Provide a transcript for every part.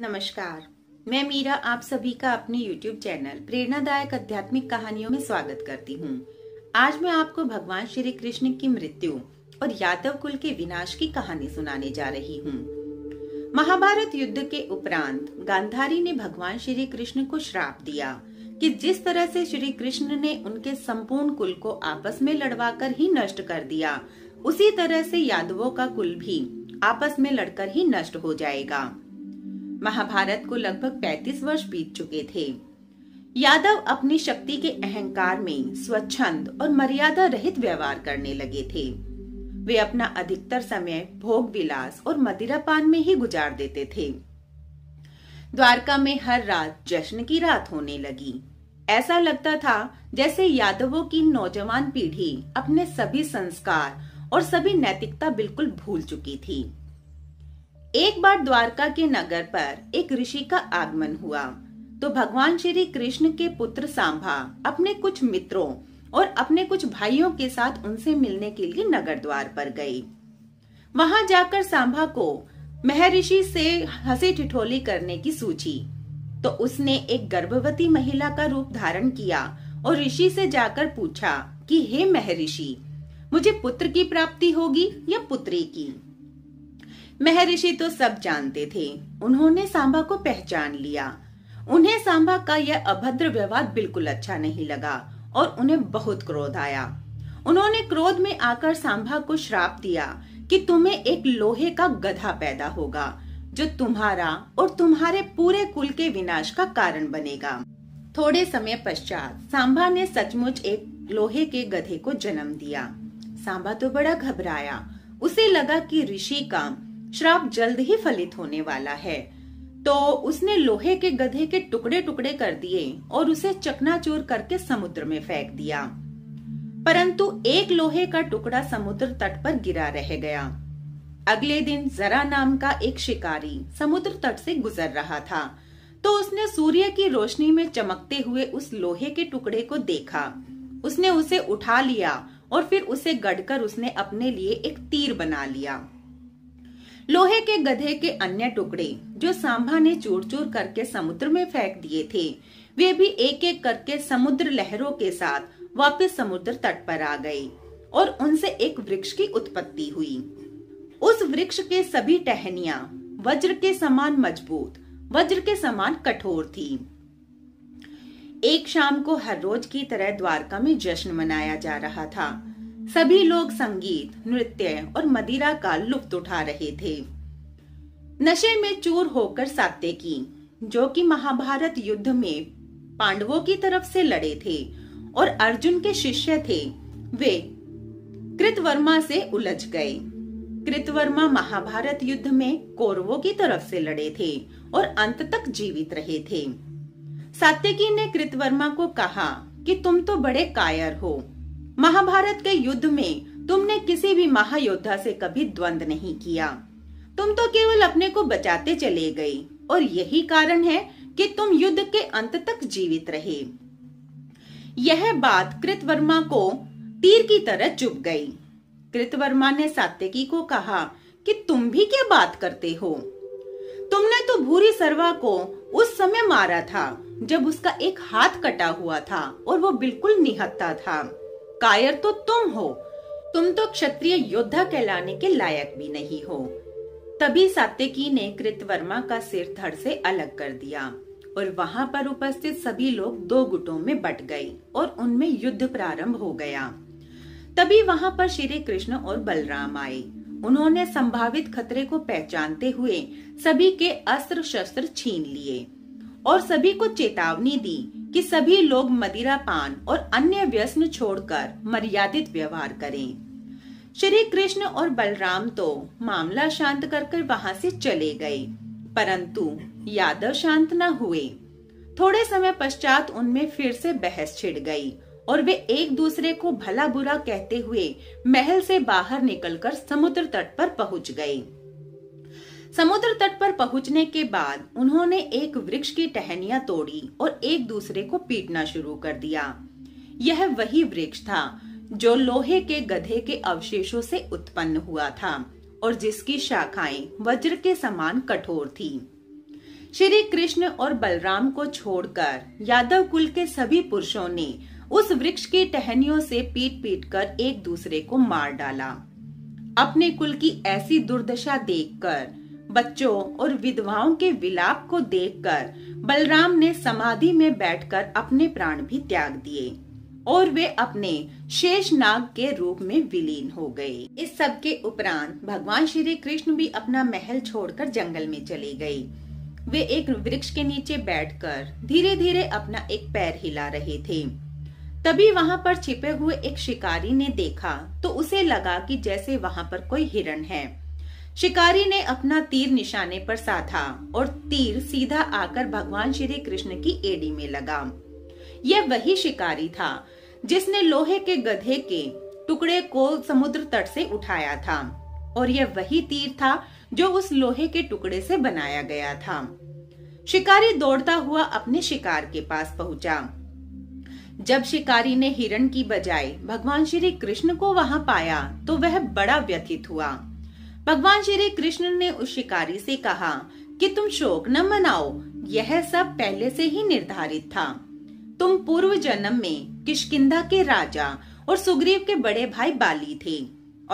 नमस्कार मैं मीरा आप सभी का अपने YouTube चैनल प्रेरणादायक आध्यात्मिक कहानियों में स्वागत करती हूँ आज मैं आपको भगवान श्री कृष्ण की मृत्यु और यादव कुल के विनाश की कहानी सुनाने जा रही हूँ महाभारत युद्ध के उपरांत गांधारी ने भगवान श्री कृष्ण को श्राप दिया कि जिस तरह से श्री कृष्ण ने उनके संपूर्ण कुल को आपस में कर ही नष्ट कर दिया उसी तरह से यादवों का कुल भी आपस में लड़कर ही नष्ट हो जाएगा महाभारत को लगभग 35 वर्ष बीत चुके थे यादव अपनी शक्ति के अहंकार में स्वच्छंद और मर्यादा रहित व्यवहार करने लगे थे वे अपना अधिकतर समय भोग विलास और मदिरापान में ही गुजार देते थे द्वारका में हर रात जश्न की रात होने लगी ऐसा लगता था जैसे यादवों की नौजवान पीढ़ी अपने सभी संस्कार और सभी नैतिकता बिल्कुल भूल चुकी थी एक बार द्वारका के नगर पर एक ऋषि का आगमन हुआ तो भगवान श्री कृष्ण के पुत्र सांभा अपने कुछ मित्रों और अपने कुछ भाइयों के साथ उनसे मिलने के लिए नगर द्वार पर गई वहां जाकर सांभा को महर्षि से हंसी ठिठोली करने की सूची तो उसने एक गर्भवती महिला का रूप धारण किया और ऋषि से जाकर पूछा कि हे महर्षि मुझे पुत्र की प्राप्ति होगी या पुत्री की महर्षि तो सब जानते थे उन्होंने सांबा को पहचान लिया उन्हें सांबा का यह अभद्र व्यवहार बिल्कुल अच्छा नहीं लगा और उन्हें बहुत क्रोध आया उन्होंने क्रोध में आकर सांबा को श्राप दिया कि तुम्हें एक लोहे का गधा पैदा होगा जो तुम्हारा और तुम्हारे पूरे कुल के विनाश का कारण बनेगा थोड़े समय पश्चात सांबा ने सचमुच एक लोहे के गधे को जन्म दिया सांबा तो बड़ा घबराया उसे लगा कि ऋषि का श्राप जल्द ही फलित होने वाला है तो उसने लोहे के गधे के टुकड़े टुकड़े कर दिए और उसे चकनाचूर करके समुद्र में फेंक दिया परंतु एक लोहे का टुकड़ा समुद्र तट पर गिरा रह गया अगले दिन जरा नाम का एक शिकारी समुद्र तट से गुजर रहा था तो उसने सूर्य की रोशनी में चमकते हुए उस लोहे के टुकड़े को देखा उसने उसे उठा लिया और फिर उसे गढ़कर उसने अपने लिए एक तीर बना लिया लोहे के गधे के अन्य टुकड़े जो सांभा ने चूर चूर करके समुद्र में फेंक दिए थे वे भी एक एक करके समुद्र लहरों के साथ वापस समुद्र तट पर आ गए और उनसे एक वृक्ष की उत्पत्ति हुई उस वृक्ष के सभी टहनिया वज्र के समान मजबूत वज्र के समान कठोर थी एक शाम को हर रोज की तरह द्वारका में जश्न मनाया जा रहा था सभी लोग संगीत नृत्य और मदिरा का लुप्त उठा रहे थे नशे में चूर होकर की जो कि महाभारत युद्ध में पांडवों की तरफ से लड़े थे और अर्जुन के शिष्य थे वे कृतवर्मा से उलझ गए कृतवर्मा महाभारत युद्ध में कौरवों की तरफ से लड़े थे और अंत तक जीवित रहे थे सात्यकी ने कृतवर्मा को कहा कि तुम तो बड़े कायर हो महाभारत के युद्ध में तुमने किसी भी महायोद्धा से कभी द्वंद नहीं किया तुम तो केवल अपने को बचाते चले गए और यही कारण है कि तुम युद्ध के अंत तक जीवित रहे यह बात कृतवर्मा को तीर की तरह चुप गई कृतवर्मा ने सात्यकी को कहा कि तुम भी क्या बात करते हो तुमने तो भूरी सरवा को उस समय मारा था जब उसका एक हाथ कटा हुआ था और वो बिल्कुल निहत्ता था कायर तो तुम हो तुम तो क्षत्रिय योद्धा कहलाने के लायक भी नहीं हो तभी सात्यकी ने कृतवर्मा का सिर धड़ से अलग कर दिया और वहां पर उपस्थित सभी लोग दो गुटों में बट गए और उनमें युद्ध प्रारंभ हो गया तभी वहां पर श्री कृष्ण और बलराम आए उन्होंने संभावित खतरे को पहचानते हुए सभी के अस्त्र शस्त्र छीन लिए और सभी को चेतावनी दी कि सभी लोग मदिरा पान और अन्य व्यसन छोड़कर मर्यादित व्यवहार करें श्री कृष्ण और बलराम तो मामला शांत कर कर वहां से चले गए परंतु यादव शांत न हुए थोड़े समय पश्चात उनमें फिर से बहस छिड़ गई और वे एक दूसरे को भला बुरा कहते हुए महल से बाहर निकलकर समुद्र तट पर पहुंच गए समुद्र तट पर पहुंचने के बाद उन्होंने एक वृक्ष की टहनिया तोड़ी और एक दूसरे को पीटना शुरू कर दिया यह वही वृक्ष था जो लोहे के गधे के अवशेषों से उत्पन्न हुआ था और जिसकी शाखाएं वज्र के समान कठोर थी श्री कृष्ण और बलराम को छोड़कर यादव कुल के सभी पुरुषों ने उस वृक्ष की टहनियों से पीट पीट कर एक दूसरे को मार डाला अपने कुल की ऐसी दुर्दशा देखकर बच्चों और विधवाओं के विलाप को देखकर बलराम ने समाधि में बैठकर अपने प्राण भी त्याग दिए और वे अपने शेष नाग के रूप में विलीन हो गए इस सब के उपरांत भगवान श्री कृष्ण भी अपना महल छोड़कर जंगल में चले गए वे एक वृक्ष के नीचे बैठकर धीरे धीरे अपना एक पैर हिला रहे थे तभी वहां पर छिपे हुए एक शिकारी ने देखा तो उसे लगा कि जैसे वहां पर कोई हिरण है शिकारी ने अपना तीर निशाने पर साधा और तीर सीधा आकर भगवान श्री कृष्ण की एडी में लगा यह वही शिकारी था जिसने लोहे के गधे के टुकड़े को समुद्र तट से उठाया था और यह वही तीर था जो उस लोहे के टुकड़े से बनाया गया था शिकारी दौड़ता हुआ अपने शिकार के पास पहुंचा जब शिकारी ने हिरण की बजाय भगवान श्री कृष्ण को वहां पाया तो वह बड़ा व्यथित हुआ भगवान श्री कृष्ण ने उस शिकारी से कहा कि तुम शोक न मनाओ यह सब पहले से ही निर्धारित था तुम पूर्व जन्म में किशकिंदा के राजा और सुग्रीव के बड़े भाई बाली थे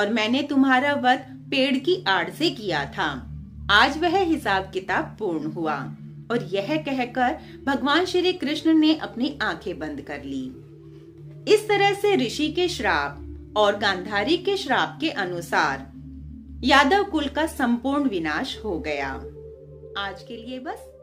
और मैंने तुम्हारा वध पेड़ की आड़ से किया था आज वह हिसाब किताब पूर्ण हुआ और यह कहकर भगवान श्री कृष्ण ने अपनी आंखें बंद कर ली इस तरह से ऋषि के श्राप और गांधारी के श्राप के अनुसार यादव कुल का संपूर्ण विनाश हो गया आज के लिए बस